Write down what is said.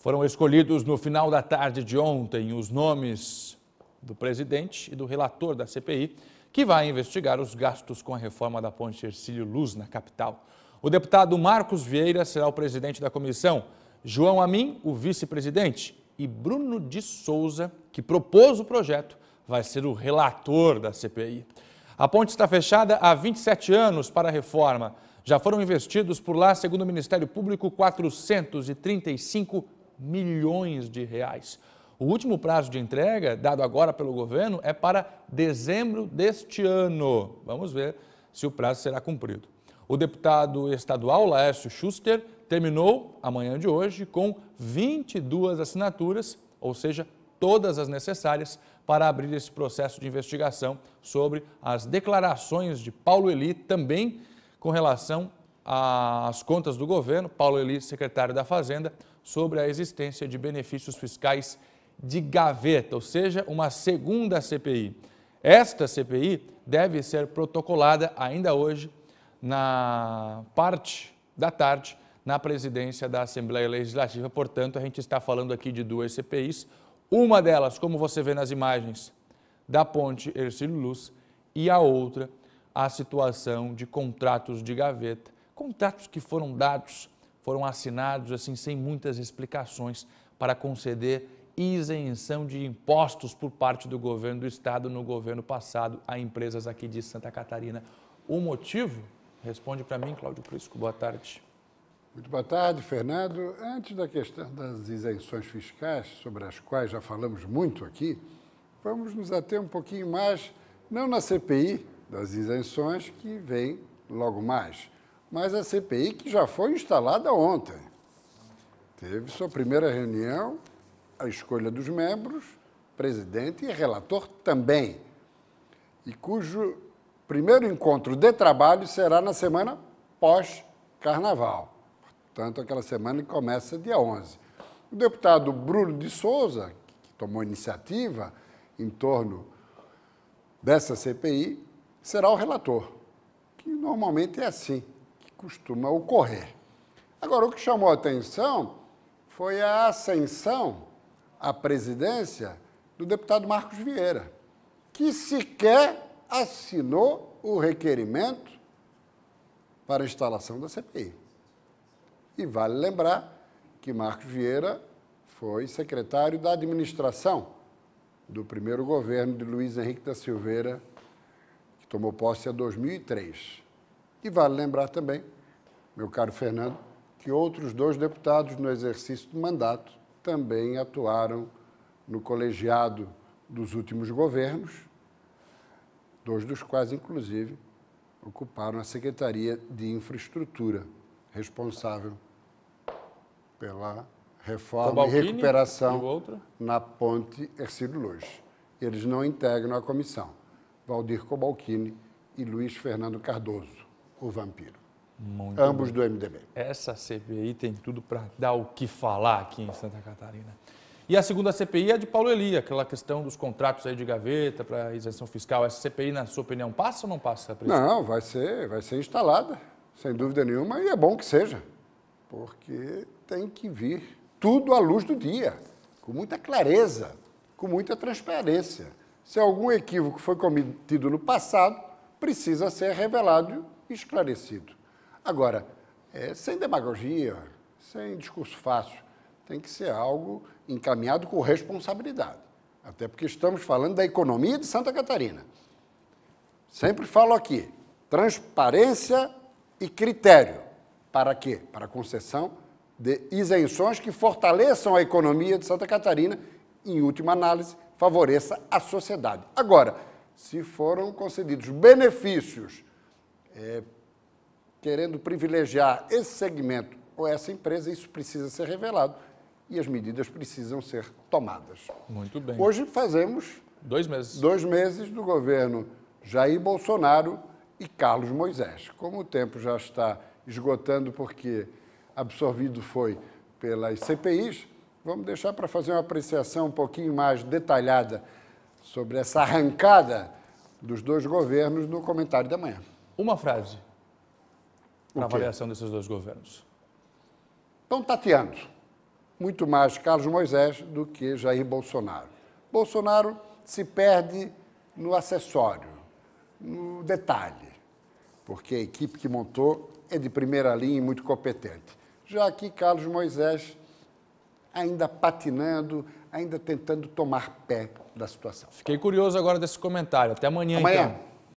Foram escolhidos no final da tarde de ontem os nomes do presidente e do relator da CPI, que vai investigar os gastos com a reforma da ponte Ercílio Luz na capital. O deputado Marcos Vieira será o presidente da comissão, João Amin, o vice-presidente, e Bruno de Souza, que propôs o projeto, vai ser o relator da CPI. A ponte está fechada há 27 anos para a reforma. Já foram investidos por lá, segundo o Ministério Público, 435 milhões de reais. O último prazo de entrega, dado agora pelo governo, é para dezembro deste ano. Vamos ver se o prazo será cumprido. O deputado estadual Laércio Schuster terminou, amanhã de hoje, com 22 assinaturas, ou seja, todas as necessárias para abrir esse processo de investigação sobre as declarações de Paulo Eli, também com relação às contas do governo, Paulo Eli, secretário da Fazenda, sobre a existência de benefícios fiscais de gaveta, ou seja, uma segunda CPI. Esta CPI deve ser protocolada ainda hoje, na parte da tarde, na presidência da Assembleia Legislativa. Portanto, a gente está falando aqui de duas CPIs. Uma delas, como você vê nas imagens, da ponte Ercílio Luz, e a outra, a situação de contratos de gaveta, contratos que foram dados foram assinados assim sem muitas explicações para conceder isenção de impostos por parte do governo do estado no governo passado a empresas aqui de Santa Catarina. O motivo? Responde para mim, Cláudio Prisco. Boa tarde. Muito boa tarde, Fernando. Antes da questão das isenções fiscais, sobre as quais já falamos muito aqui, vamos nos ater um pouquinho mais, não na CPI das isenções, que vem logo mais, mas a CPI que já foi instalada ontem. Teve sua primeira reunião, a escolha dos membros, presidente e relator também, e cujo primeiro encontro de trabalho será na semana pós-Carnaval, portanto, aquela semana que começa dia 11. O deputado Bruno de Souza, que tomou iniciativa em torno dessa CPI, será o relator, que normalmente é assim costuma ocorrer. Agora, o que chamou a atenção foi a ascensão à presidência do deputado Marcos Vieira, que sequer assinou o requerimento para a instalação da CPI. E vale lembrar que Marcos Vieira foi secretário da administração do primeiro governo de Luiz Henrique da Silveira, que tomou posse em 2003. E vale lembrar também, meu caro Fernando, que outros dois deputados no exercício do mandato também atuaram no colegiado dos últimos governos, dois dos quais, inclusive, ocuparam a Secretaria de Infraestrutura, responsável pela reforma e recuperação e na ponte Ercílio Luz. Eles não integram a comissão. Valdir Cobalcini e Luiz Fernando Cardoso o vampiro. Muito ambos bom. do MDB. Essa CPI tem tudo para dar o que falar aqui em Santa Catarina. E a segunda CPI é de Paulo Eli, aquela questão dos contratos aí de gaveta para isenção fiscal. Essa CPI, na sua opinião, passa ou não passa? Não, vai ser, vai ser instalada, sem dúvida nenhuma, e é bom que seja, porque tem que vir tudo à luz do dia, com muita clareza, com muita transparência. Se algum equívoco foi cometido no passado, precisa ser revelado esclarecido. Agora, é, sem demagogia, sem discurso fácil, tem que ser algo encaminhado com responsabilidade. Até porque estamos falando da economia de Santa Catarina. Sempre falo aqui: transparência e critério. Para quê? Para concessão de isenções que fortaleçam a economia de Santa Catarina e, em última análise, favoreça a sociedade. Agora, se foram concedidos benefícios é, querendo privilegiar esse segmento ou essa empresa, isso precisa ser revelado e as medidas precisam ser tomadas. Muito bem. Hoje fazemos dois meses, dois meses do governo Jair Bolsonaro e Carlos Moisés. Como o tempo já está esgotando porque absorvido foi pelas CPIs, vamos deixar para fazer uma apreciação um pouquinho mais detalhada sobre essa arrancada dos dois governos no comentário da manhã. Uma frase para avaliação desses dois governos. Estão tateando muito mais Carlos Moisés do que Jair Bolsonaro. Bolsonaro se perde no acessório, no detalhe, porque a equipe que montou é de primeira linha e muito competente. Já aqui Carlos Moisés ainda patinando, ainda tentando tomar pé da situação. Fiquei curioso agora desse comentário. Até amanhã, então. amanhã. então.